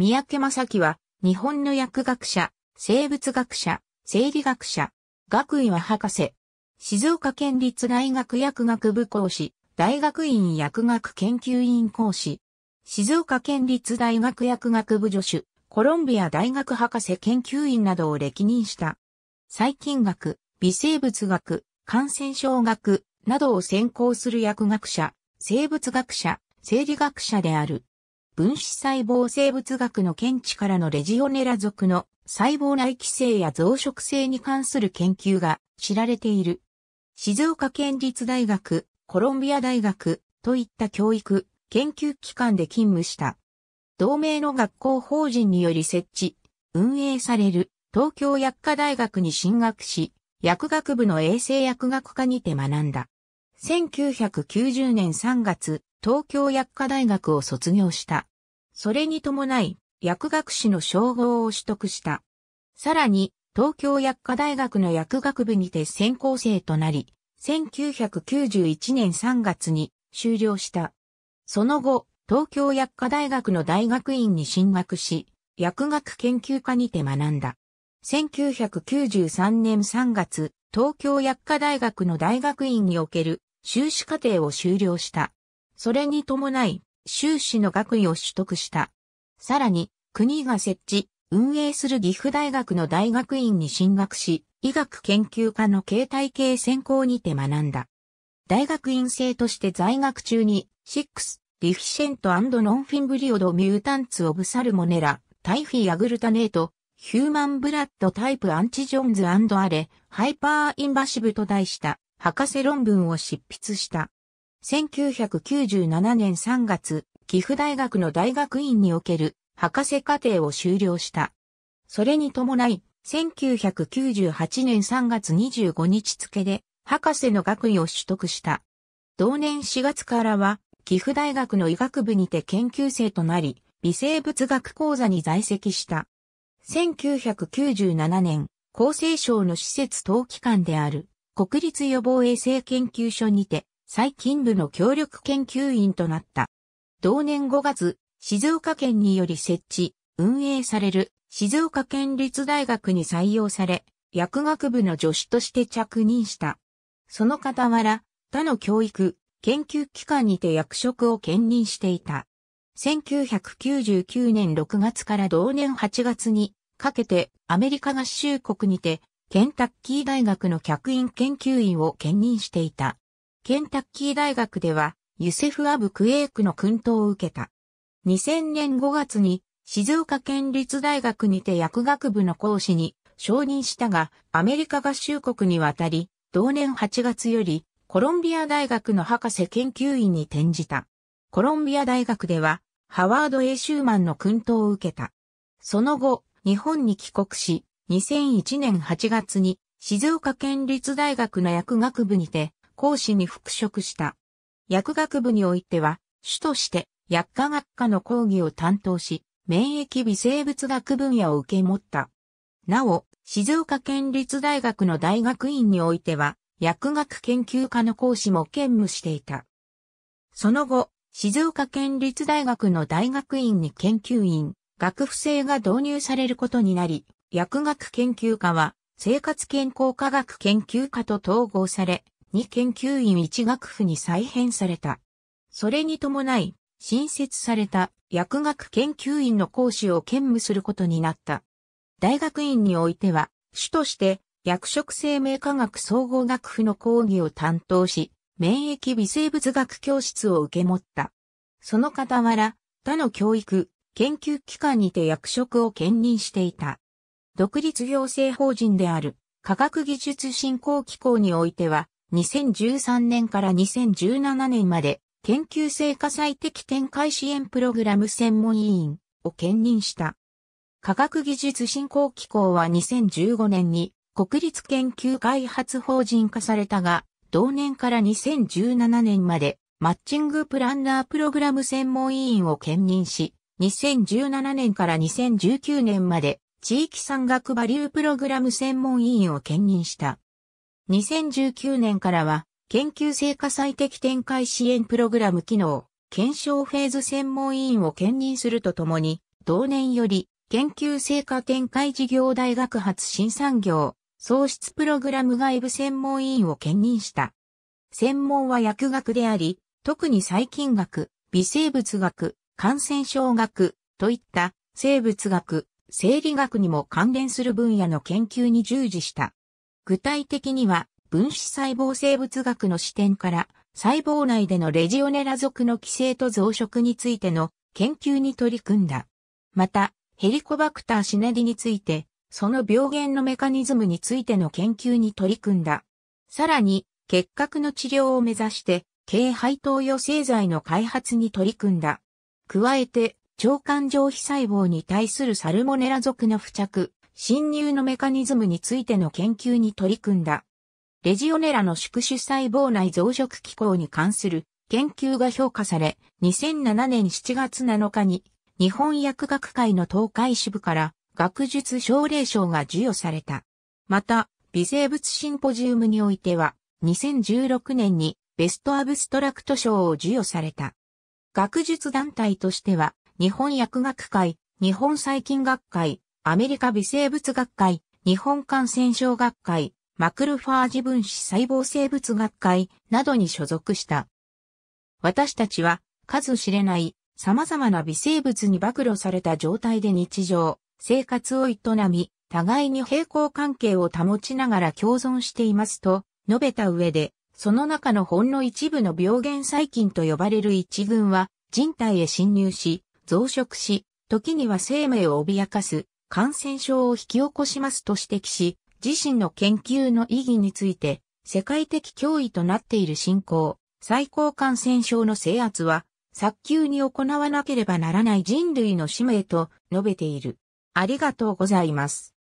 三宅正樹は、日本の薬学者、生物学者、生理学者、学位は博士。静岡県立大学薬学部講師、大学院薬学研究院講師。静岡県立大学薬学部助手、コロンビア大学博士研究員などを歴任した。細菌学、微生物学、感染症学などを専攻する薬学者、生物学者、生理学者である。分子細胞生物学の見地からのレジオネラ属の細胞内規制や増殖性に関する研究が知られている。静岡県立大学、コロンビア大学といった教育、研究機関で勤務した。同盟の学校法人により設置、運営される東京薬科大学に進学し、薬学部の衛生薬学科にて学んだ。1990年3月、東京薬科大学を卒業した。それに伴い、薬学士の称号を取得した。さらに、東京薬科大学の薬学部にて専攻生となり、1991年3月に終了した。その後、東京薬科大学の大学院に進学し、薬学研究科にて学んだ。1993年3月、東京薬科大学の大学院における修士課程を修了した。それに伴い、修士の学位を取得した。さらに、国が設置、運営する岐阜大学の大学院に進学し、医学研究科の形態系専攻にて学んだ。大学院生として在学中に、シッス、ディフィシェントノンフィンブリオドミュータンツオブサルモネラ、タイフィアグルタネート、ヒューマンブラッドタイプアンチジョーンズアレ、ハイパーインバシブと題した博士論文を執筆した。1997年3月、岐阜大学の大学院における博士課程を修了した。それに伴い、1998年3月25日付で博士の学位を取得した。同年4月からは、岐阜大学の医学部にて研究生となり、微生物学講座に在籍した。1997年、厚生省の施設等機関である、国立予防衛生研究所にて、最近部の協力研究員となった。同年5月、静岡県により設置、運営される静岡県立大学に採用され、薬学部の助手として着任した。その傍ら、他の教育、研究機関にて役職を兼任していた。1999年6月から同年8月にかけてアメリカ合衆国にてケンタッキー大学の客員研究員を兼任していた。ケンタッキー大学では、ユセフ・アブ・クエイクの訓導を受けた。2000年5月に、静岡県立大学にて薬学部の講師に承認したが、アメリカ合衆国に渡り、同年8月より、コロンビア大学の博士研究員に転じた。コロンビア大学では、ハワード・エイシューマンの訓導を受けた。その後、日本に帰国し、2001年8月に静岡県立大学の薬学部にて講師に復職した。薬学部においては、主として薬科学科の講義を担当し、免疫微生物学分野を受け持った。なお、静岡県立大学の大学院においては、薬学研究科の講師も兼務していた。その後、静岡県立大学の大学院に研究員、学部制が導入されることになり、薬学研究科は生活健康科学研究科と統合され、に研究院一学府に再編された。それに伴い、新設された薬学研究院の講師を兼務することになった。大学院においては、主として薬食生命科学総合学府の講義を担当し、免疫微生物学教室を受け持った。その傍ら、他の教育、研究機関にて役職を兼任していた。独立行政法人である科学技術振興機構においては、2013年から2017年まで研究成果最適展開支援プログラム専門委員を兼任した。科学技術振興機構は2015年に国立研究開発法人化されたが、同年から2017年までマッチングプランナープログラム専門委員を兼任し、2017年から2019年まで地域産学バリュープログラム専門委員を兼任した。2019年からは、研究成果最適展開支援プログラム機能、検証フェーズ専門委員を兼任するとともに、同年より、研究成果展開事業大学発新産業、創出プログラム外部専門委員を兼任した。専門は薬学であり、特に細菌学、微生物学、感染症学といった生物学、生理学にも関連する分野の研究に従事した。具体的には、分子細胞生物学の視点から、細胞内でのレジオネラ属の寄生と増殖についての研究に取り組んだ。また、ヘリコバクターシネディについて、その病原のメカニズムについての研究に取り組んだ。さらに、結核の治療を目指して、軽配投与製剤の開発に取り組んだ。加えて、腸管上皮細胞に対するサルモネラ属の付着、侵入のメカニズムについての研究に取り組んだ。レジオネラの宿主細胞内増殖機構に関する研究が評価され、2007年7月7日に日本薬学会の東海支部から学術奨励賞が授与された。また、微生物シンポジウムにおいては、2016年にベストアブストラクト賞を授与された。学術団体としては、日本薬学会、日本細菌学会、アメリカ微生物学会、日本感染症学会、マクルファージ分子細胞生物学会などに所属した。私たちは数知れない様々な微生物に暴露された状態で日常、生活を営み、互いに平行関係を保ちながら共存していますと述べた上で、その中のほんの一部の病原細菌と呼ばれる一群は人体へ侵入し、増殖し、時には生命を脅かす感染症を引き起こしますと指摘し、自身の研究の意義について、世界的脅威となっている進行、最高感染症の制圧は、早急に行わなければならない人類の使命と述べている。ありがとうございます。